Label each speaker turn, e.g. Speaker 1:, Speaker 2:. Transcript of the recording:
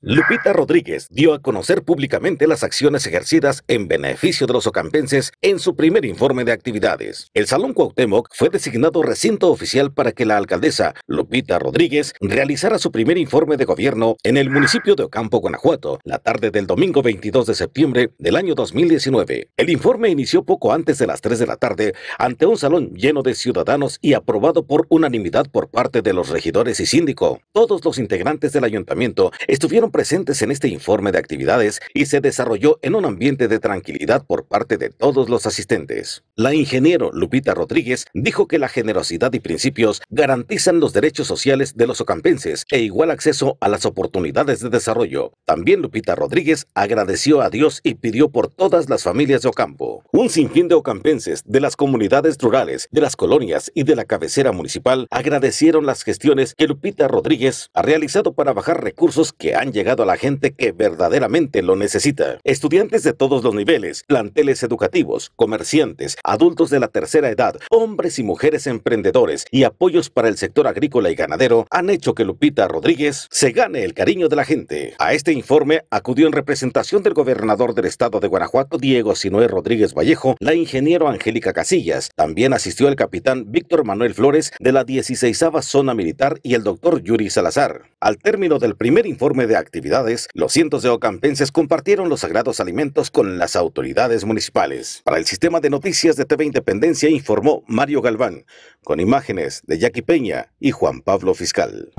Speaker 1: Lupita Rodríguez dio a conocer públicamente las acciones ejercidas en beneficio de los ocampenses en su primer informe de actividades. El Salón Cuauhtémoc fue designado recinto oficial para que la alcaldesa Lupita Rodríguez realizara su primer informe de gobierno en el municipio de Ocampo, Guanajuato, la tarde del domingo 22 de septiembre del año 2019. El informe inició poco antes de las 3 de la tarde ante un salón lleno de ciudadanos y aprobado por unanimidad por parte de los regidores y síndico. Todos los integrantes del ayuntamiento estuvieron presentes en este informe de actividades y se desarrolló en un ambiente de tranquilidad por parte de todos los asistentes. La ingeniero Lupita Rodríguez dijo que la generosidad y principios garantizan los derechos sociales de los ocampenses e igual acceso a las oportunidades de desarrollo. También Lupita Rodríguez agradeció a Dios y pidió por todas las familias de Ocampo. Un sinfín de ocampenses de las comunidades rurales, de las colonias y de la cabecera municipal agradecieron las gestiones que Lupita Rodríguez ha realizado para bajar recursos que han llegado a la gente que verdaderamente lo necesita. Estudiantes de todos los niveles, planteles educativos, comerciantes, adultos de la tercera edad, hombres y mujeres emprendedores y apoyos para el sector agrícola y ganadero han hecho que Lupita Rodríguez se gane el cariño de la gente. A este informe acudió en representación del gobernador del estado de Guanajuato, Diego Sinoé Rodríguez Vallejo, la ingeniero Angélica Casillas. También asistió el capitán Víctor Manuel Flores de la 16 Zona Militar y el doctor Yuri Salazar. Al término del primer informe de actividades, los cientos de ocampenses compartieron los sagrados alimentos con las autoridades municipales. Para el sistema de noticias de TV Independencia informó Mario Galván, con imágenes de Jackie Peña y Juan Pablo Fiscal.